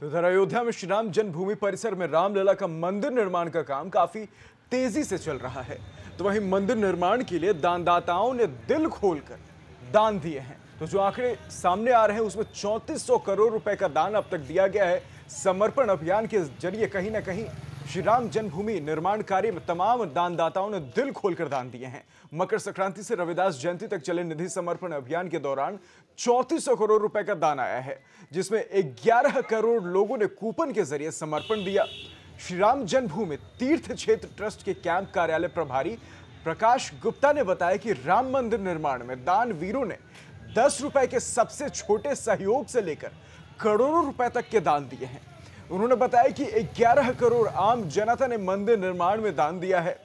तो इधर अयोध्या में श्री राम जन्मभूमि परिसर में रामलला का मंदिर निर्माण का काम काफी तेजी से चल रहा है तो वहीं मंदिर निर्माण के लिए दानदाताओं ने दिल खोलकर दान दिए हैं तो जो आंकड़े सामने आ रहे हैं उसमें 3400 करोड़ रुपए का दान अब तक दिया गया है समर्पण अभियान के जरिए कहीं ना कहीं श्री राम जन्मभूमि निर्माण कार्य में तमाम दानदाताओं ने दिल खोलकर दान दिए हैं मकर संक्रांति से रविदास जयंती तक चले निधि समर्पण अभियान के दौरान चौतीस करोड़ रुपए का दान आया है जिसमें 11 करोड़ लोगों ने कूपन के जरिए समर्पण दिया श्री राम जन्मभूमि तीर्थ क्षेत्र ट्रस्ट के कैंप कार्यालय प्रभारी प्रकाश गुप्ता ने बताया कि राम मंदिर निर्माण में दान वीरों ने दस रुपए के सबसे छोटे सहयोग से लेकर करोड़ों रुपए तक के दान दिए हैं उन्होंने बताया कि 11 करोड़ आम जनता ने मंदिर निर्माण में दान दिया है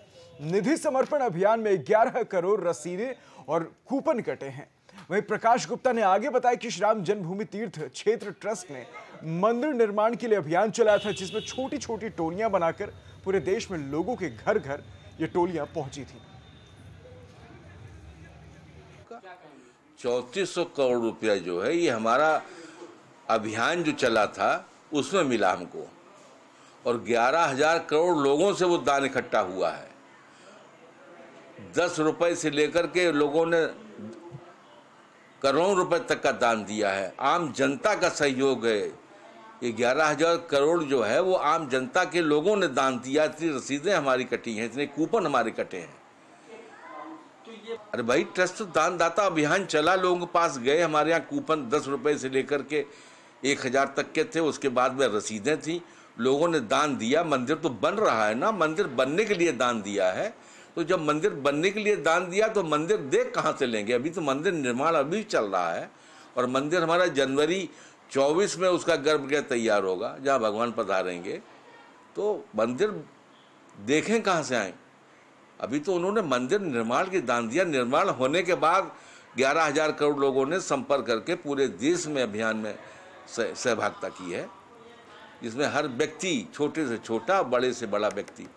निधि समर्पण अभियान में 11 करोड़ रसीदें और कूपन कटे हैं वहीं प्रकाश गुप्ता ने आगे बताया कि श्रीराम जन्मभूमि तीर्थ क्षेत्र ट्रस्ट ने मंदिर निर्माण के लिए अभियान चलाया था जिसमें छोटी छोटी टोलियां बनाकर पूरे देश में लोगों के घर घर ये टोलियां पहुंची थी चौतीस सौ करोड़ रुपया जो है ये हमारा अभियान जो चला था उसमें मिला हमको और ग्यारह हजार करोड़ लोगों से वो दान इकट्ठा हुआ है दस रुपए से लेकर के लोगों ने करोड़ों रुपए तक का दान दिया है आम जनता का सहयोग है ये ग्यारह हजार करोड़ जो है वो आम जनता के लोगों ने दान दिया इतनी रसीदें हमारी कटी हैं इतने कूपन हमारे कटे हैं अरे भाई ट्रस्ट दानदाता अभियान चला लोगों के पास गए हमारे यहाँ कूपन दस रुपये से लेकर के एक हज़ार तक के थे उसके बाद में रसीदें थी लोगों ने दान दिया मंदिर तो बन रहा है ना मंदिर बनने के लिए दान दिया है तो जब मंदिर बनने के लिए दान दिया तो मंदिर देख कहाँ से लेंगे अभी तो मंदिर निर्माण अभी चल रहा है और मंदिर हमारा जनवरी चौबीस में उसका गर्भगृह तैयार होगा जहाँ भगवान पधारेंगे तो मंदिर देखें कहाँ से आए अभी तो उन्होंने मंदिर निर्माण की दान दिया निर्माण होने के बाद ग्यारह हजार करोड़ लोगों ने संपर्क करके पूरे देश में अभियान में सहभागिता की है जिसमें हर व्यक्ति छोटे से छोटा बड़े से बड़ा व्यक्ति